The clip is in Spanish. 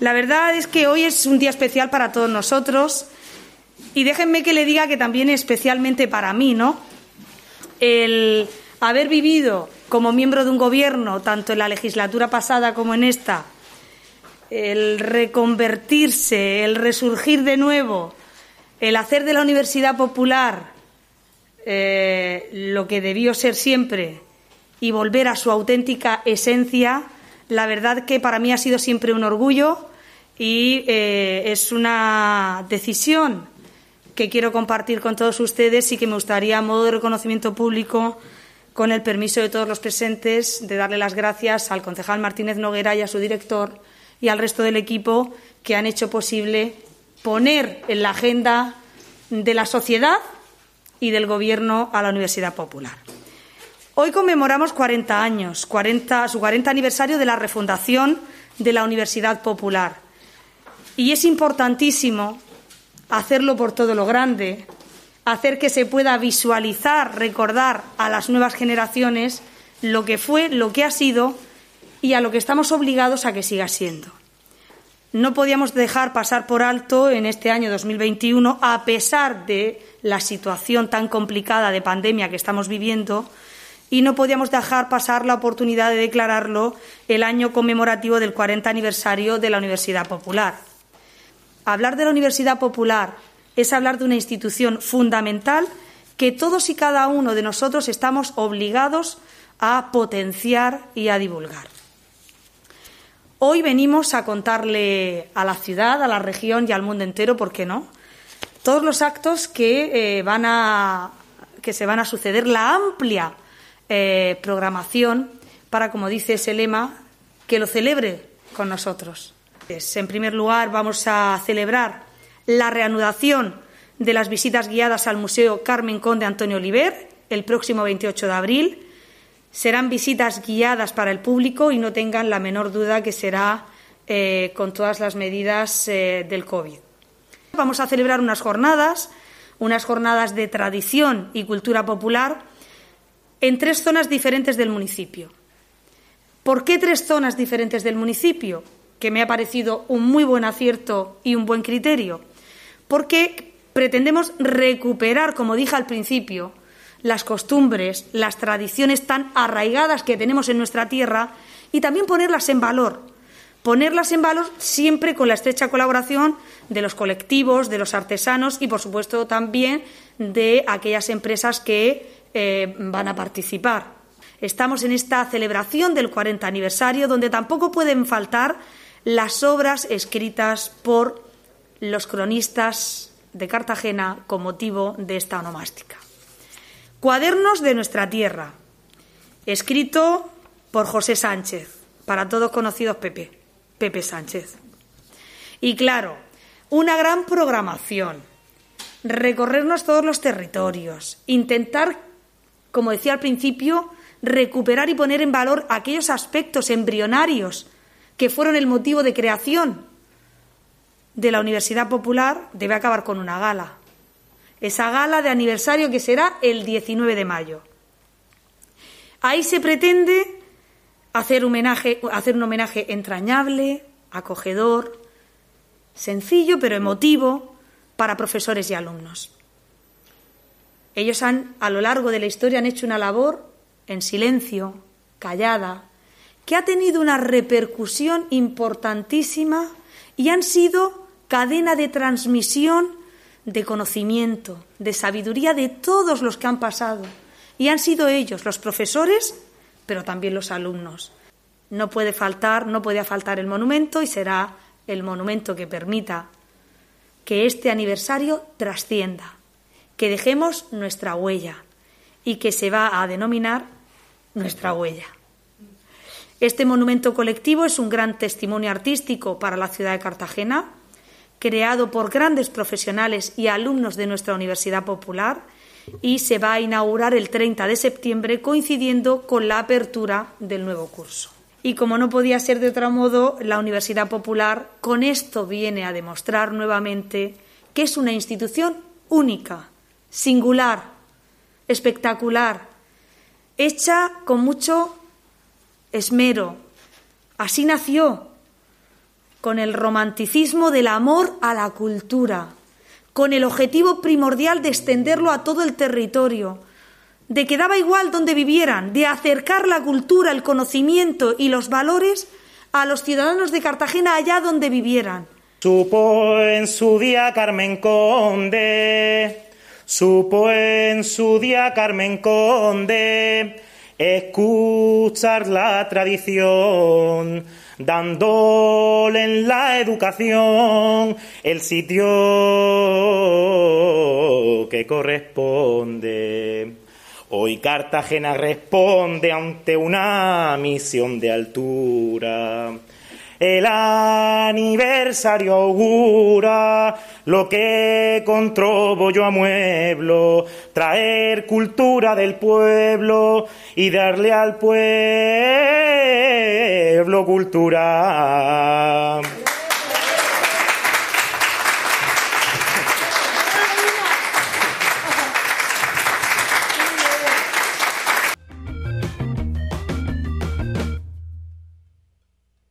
La verdad es que hoy es un día especial para todos nosotros y déjenme que le diga que también especialmente para mí, ¿no? El haber vivido como miembro de un gobierno, tanto en la legislatura pasada como en esta, el reconvertirse, el resurgir de nuevo, el hacer de la Universidad Popular eh, lo que debió ser siempre y volver a su auténtica esencia, la verdad que para mí ha sido siempre un orgullo y eh, es una decisión que quiero compartir con todos ustedes y que me gustaría, a modo de reconocimiento público, con el permiso de todos los presentes, de darle las gracias al concejal Martínez Noguera y a su director y al resto del equipo que han hecho posible poner en la agenda de la sociedad y del Gobierno a la Universidad Popular. Hoy conmemoramos 40 años, su 40 aniversario de la refundación de la Universidad Popular. Y es importantísimo hacerlo por todo lo grande, hacer que se pueda visualizar, recordar a las nuevas generaciones lo que fue, lo que ha sido y a lo que estamos obligados a que siga siendo. No podíamos dejar pasar por alto en este año 2021, a pesar de la situación tan complicada de pandemia que estamos viviendo, y no podíamos dejar pasar la oportunidad de declararlo el año conmemorativo del 40 aniversario de la Universidad Popular. Hablar de la Universidad Popular es hablar de una institución fundamental que todos y cada uno de nosotros estamos obligados a potenciar y a divulgar. Hoy venimos a contarle a la ciudad, a la región y al mundo entero, ¿por qué no? Todos los actos que, eh, van que se van a suceder, la amplia eh, programación para, como dice ese lema, que lo celebre con nosotros. Pues, en primer lugar, vamos a celebrar la reanudación de las visitas guiadas al Museo Carmen Conde Antonio Oliver el próximo 28 de abril. Serán visitas guiadas para el público y no tengan la menor duda que será eh, con todas las medidas eh, del COVID. Vamos a celebrar unas jornadas, unas jornadas de tradición y cultura popular en tres zonas diferentes del municipio. ¿Por qué tres zonas diferentes del municipio? Que me ha parecido un muy buen acierto y un buen criterio. Porque pretendemos recuperar, como dije al principio, las costumbres, las tradiciones tan arraigadas que tenemos en nuestra tierra y también ponerlas en valor. Ponerlas en valor siempre con la estrecha colaboración de los colectivos, de los artesanos y, por supuesto, también de aquellas empresas que eh, van a participar. Estamos en esta celebración del 40 aniversario donde tampoco pueden faltar las obras escritas por los cronistas de Cartagena con motivo de esta onomástica. Cuadernos de nuestra tierra, escrito por José Sánchez, para todos conocidos Pepe, Pepe Sánchez. Y claro, una gran programación, recorrernos todos los territorios, intentar como decía al principio, recuperar y poner en valor aquellos aspectos embrionarios que fueron el motivo de creación de la Universidad Popular debe acabar con una gala. Esa gala de aniversario que será el 19 de mayo. Ahí se pretende hacer, hacer un homenaje entrañable, acogedor, sencillo pero emotivo para profesores y alumnos. Ellos han, a lo largo de la historia, han hecho una labor en silencio, callada, que ha tenido una repercusión importantísima y han sido cadena de transmisión de conocimiento, de sabiduría de todos los que han pasado. Y han sido ellos, los profesores, pero también los alumnos. No puede faltar, no podía faltar el monumento y será el monumento que permita que este aniversario trascienda que dejemos nuestra huella y que se va a denominar nuestra huella. Este monumento colectivo es un gran testimonio artístico para la ciudad de Cartagena, creado por grandes profesionales y alumnos de nuestra Universidad Popular y se va a inaugurar el 30 de septiembre coincidiendo con la apertura del nuevo curso. Y como no podía ser de otro modo, la Universidad Popular con esto viene a demostrar nuevamente que es una institución única singular, espectacular, hecha con mucho esmero. Así nació, con el romanticismo del amor a la cultura, con el objetivo primordial de extenderlo a todo el territorio, de que daba igual donde vivieran, de acercar la cultura, el conocimiento y los valores a los ciudadanos de Cartagena allá donde vivieran. Supo en su día Carmen Conde Supo en su día Carmen Conde escuchar la tradición, dándole en la educación el sitio que corresponde. Hoy Cartagena responde ante una misión de altura. El aniversario augura lo que con yo yo amueblo, traer cultura del pueblo y darle al pueblo cultura.